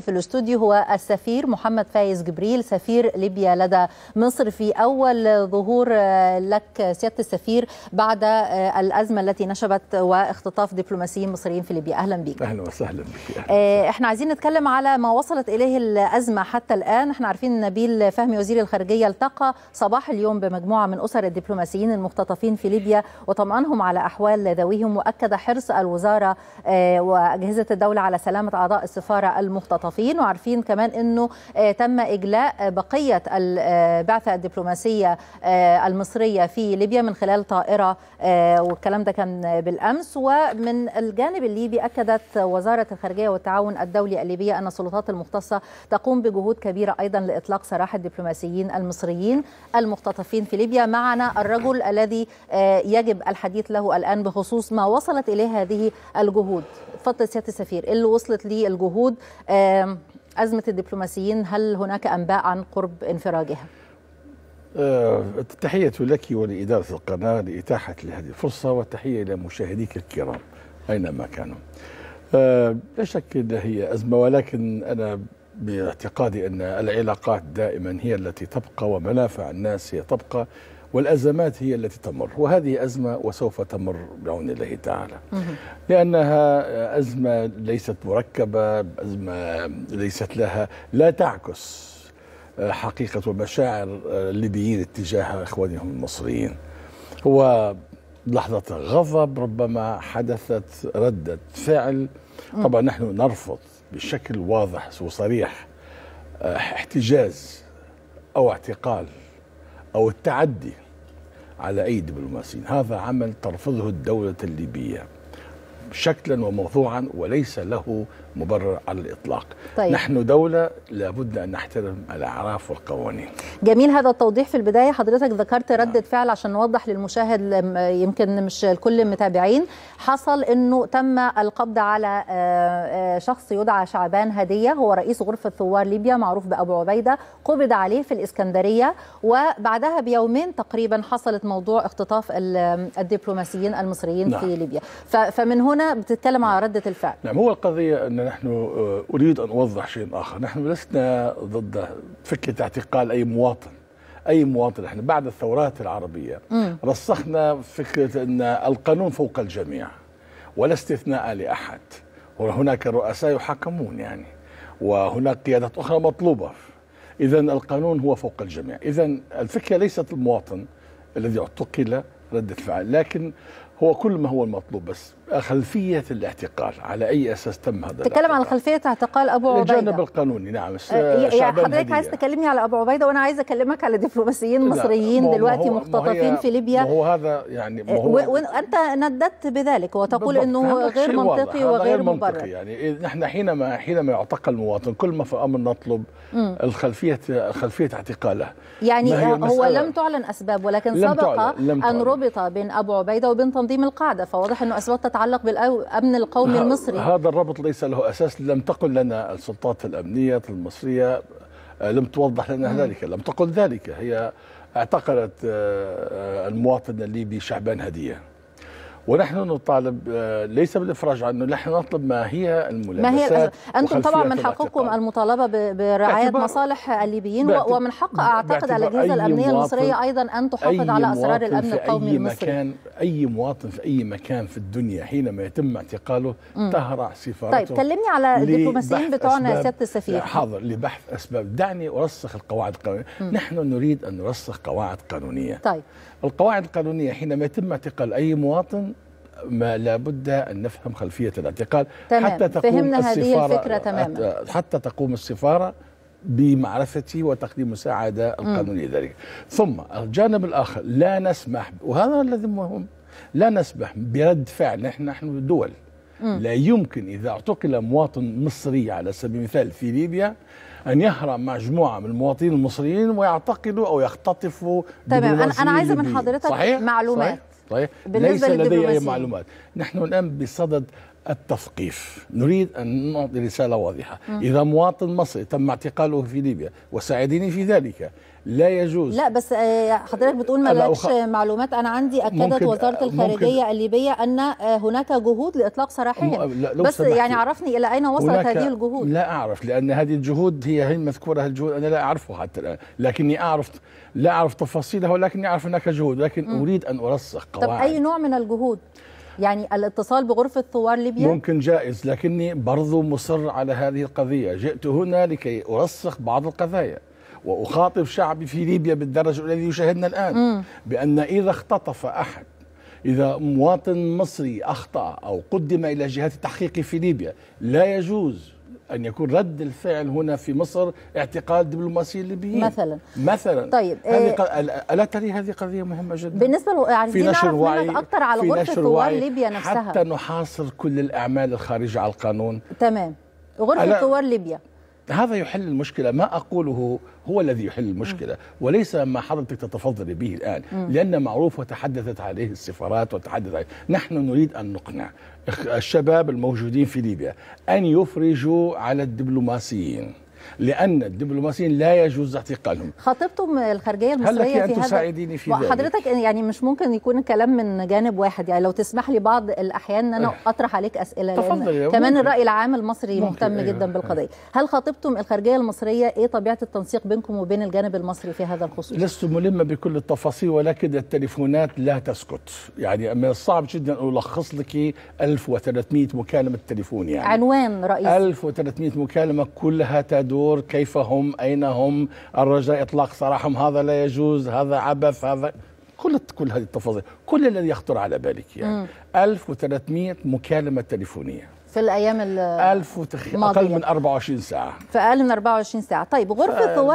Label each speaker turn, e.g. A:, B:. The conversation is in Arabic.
A: في الاستوديو هو السفير محمد فايز جبريل سفير ليبيا لدى مصر في اول ظهور آه، لك سياده السفير بعد آه، الازمه التي نشبت واختطاف دبلوماسيين مصريين في ليبيا اهلا بك
B: اهلا وسهلا بك أهلا
A: آه، احنا عايزين نتكلم على ما وصلت اليه الازمه حتى الان احنا عارفين نبيل فهمي وزير الخارجيه التقى صباح اليوم بمجموعه من اسر الدبلوماسيين المختطفين في ليبيا وطمأنهم على احوال ذويهم واكد حرص الوزاره واجهزه الدوله على سلامه اعضاء السفاره المختطفين المنخفضين وعارفين كمان انه آه، تم اجلاء بقيه البعثه آه، الدبلوماسيه آه، المصريه في ليبيا من خلال طائره والكلام ده كان بالامس ومن الجانب الليبي اكدت وزاره الخارجيه والتعاون الدولي الليبيه ان السلطات المختصه تقوم بجهود كبيره ايضا لاطلاق سراح الدبلوماسيين المصريين المختطفين في ليبيا معنا الرجل الذي يجب الحديث له الان بخصوص ما وصلت اليه هذه الجهود اتفضل سياده السفير إيه اللي وصلت لي الجهود أزمة الدبلوماسيين هل هناك أنباء عن قرب انفراجها؟
B: آه، التحية لك ولإدارة القناة لإتاحة هذه الفرصة والتحية إلى مشاهديك الكرام أينما كانوا آه، لا شك أنها هي أزمة ولكن أنا باعتقادي أن العلاقات دائما هي التي تبقى ومنافع الناس هي تبقى والأزمات هي التي تمر وهذه أزمة وسوف تمر بعون الله تعالى لأنها أزمة ليست مركبة أزمة ليست لها لا تعكس حقيقة ومشاعر الليبيين اتجاه إخوانهم المصريين هو لحظة غضب ربما حدثت ردة فعل طبعا نحن نرفض بشكل واضح وصريح احتجاز أو اعتقال أو التعدي على أي دبلوماسيين هذا عمل ترفضه الدولة الليبية شكلا وموضوعا وليس له مبرر على الإطلاق طيب. نحن دولة لابد أن نحترم الأعراف والقوانين
A: جميل هذا التوضيح في البداية حضرتك ذكرت ردة نعم. فعل عشان نوضح للمشاهد يمكن مش الكل متابعين حصل أنه تم القبض على آه، آه، شخص يدعى شعبان هدية هو رئيس غرفة ثوار ليبيا معروف بأبو عبيدة قبض عليه في الإسكندرية وبعدها بيومين تقريبا حصلت موضوع اختطاف الدبلوماسيين المصريين نعم. في ليبيا فمن هنا هنا بتتكلم على رده الفعل
B: نعم هو القضيه ان نحن آه، اريد ان اوضح شيء اخر نحن لسنا ضد فكره اعتقال اي مواطن اي مواطن احنا بعد الثورات العربيه م. رسخنا فكره ان القانون فوق الجميع ولا استثناء لاحد وهناك رؤساء يحاكمون يعني وهناك قيادات اخرى مطلوبه اذا القانون هو فوق الجميع اذا الفكره ليست المواطن الذي اعتقل رده فعل لكن هو كل ما هو المطلوب بس خلفية الاعتقال على أي أساس تم هذا تتكلم عن
A: خلفية اعتقال أبو عبيدة الجانب
B: القانوني نعم يعني حضرتك عايز
A: تكلمني على أبو عبيدة وأنا عايز أكلمك على دبلوماسيين مصريين دلوقتي مختطفين في ليبيا هو
B: هذا يعني ما آه، هو
A: وأنت نددت بذلك وتقول أنه غير منطقي وغير مبرر
B: يعني إيه، نحن حينما حينما يعتقل المواطن كل ما في أمر نطلب الخلفية خلفية اعتقاله يعني آه، هو لم
A: تعلن أسباب ولكن سبق أن ربط بين أبو عبيدة وبين تنظيم القاعدة فواضح أنه أسباب يتعلق بالأمن القومي المصري هذا
B: الربط ليس له أساس لم تقل لنا السلطات الأمنية المصرية آه، لم توضح لنا مم. ذلك لم تقل ذلك هي اعتقلت آه، آه، المواطن الليبي شعبان هديه ونحن نطالب ليس بالافراج عنه نحن نطلب ما هي الملابسات ما هي انتم طبعا من حقكم
A: المطالبه برعايه مصالح الليبيين ومن حق اعتقد الاجهزه الامنيه المصريه ايضا ان تحافظ على اسرار الامن القومي المصري مكان
B: اي مواطن في اي مكان في الدنيا حينما يتم اعتقاله تهرع سفارته طيب كلمني على الدبلوماسيين بتوعنا يا سياده السفير حاضر لبحث اسباب دعني ارسخ القواعد القانونيه مم. نحن نريد ان نرسخ قواعد قانونيه طيب القواعد القانونيه حينما يتم اعتقال اي مواطن ما لابد ان نفهم خلفيه الاعتقال تمام. حتى تقوم فهمنا السفاره هذه الفكره تماما حتى تقوم السفاره بمعرفتي وتقديم مساعدة القانونية ذلك ثم الجانب الآخر لا نسمح وهذا الذي مهم لا نسمح برد فعل نحن نحن دول لا يمكن إذا اعتقل مواطن مصري على سبيل المثال في ليبيا أن يهرب مجموعة من المواطنين المصريين ويعتقلوا أو يختطفوا تمام أنا, أنا عايزة من حضرتك صحيح؟ معلومات صحيح؟ طيب ليس لدي أي معلومات نحن الآن بصدد التثقيف نريد أن نعطي رسالة واضحة م. إذا مواطن مصري تم اعتقاله في ليبيا وساعدني في ذلك لا يجوز لا
A: بس آه، حضرتك بتقول ما لكش أخ... معلومات انا عندي اكدت آه، وزاره الخارجيه ممكن الليبيه ان آه، هناك جهود لاطلاق سراحهم م... بس يعني عرفني الى اين وصلت هناك... هذه الجهود
B: لا اعرف لان هذه الجهود هي هي المذكوره الجهود انا لا اعرفها حتى الان لكني اعرف لا اعرف تفاصيلها ولكني اعرف هناك جهود لكن م. اريد ان ارسخ قواعد طب اي
A: نوع من الجهود يعني الاتصال بغرفة ثوار ليبيا
B: ممكن جائز لكني برضو مصر على هذه القضية جئت هنا لكي أرسخ بعض القضايا وأخاطب شعبي في ليبيا بالدرجة الذي يشاهدنا الآن بأن إذا اختطف أحد إذا مواطن مصري أخطأ أو قدم إلى جهات التحقيق في ليبيا لا يجوز أن يكون رد الفعل هنا في مصر اعتقال دبلوماسيين الليبيين مثلا مثلا طيب إيه ق... ألا تري هذه قضية مهمة جدا بالنسبة
A: يعني في نشر وعي أكثر على في نشر وعي ليبيا نفسها حتى
B: نحاصر كل الأعمال الخارجة على القانون
A: تمام غرفة ثوار ليبيا
B: هذا يحل المشكلة ما أقوله هو الذي يحل المشكلة وليس ما حضرتك تتفضلي به الآن لأن معروف وتحدثت عليه السفارات وتحدث عليه نحن نريد أن نقنع الشباب الموجودين في ليبيا أن يفرجوا على الدبلوماسيين لان الدبلوماسيين لا يجوز اعتقالهم
A: خطيبتم الخارجيه المصريه هل في هذا تساعديني في ذلك حضرتك يعني مش ممكن يكون الكلام من جانب واحد يعني لو تسمح لي بعض الاحيان ان انا أه. اطرح عليك اسئله تفضل كمان ممكن. الراي العام المصري مهتم أيوة. جدا بالقضيه أه. هل خطيبتم الخارجيه المصريه ايه طبيعه التنسيق بينكم وبين الجانب المصري في هذا الخصوص
B: لست ملمه بكل التفاصيل ولكن التليفونات لا تسكت يعني من الصعب جدا ان الخص لك 1300 مكالمه تليفون يعني
A: عنوان رئيسي
B: 1300 مكالمه كلها تد يدور كيف هم أين هم الرجاء إطلاق سراحهم هذا لا يجوز هذا عبث هذا كل كل هذه التفاصيل كل الذي يخطر على بالك يعني 1300 مكالمة تليفونية في الايام الماضيه اقل من 24 ساعه
A: في اقل من 24 ساعه طيب غرفه ف...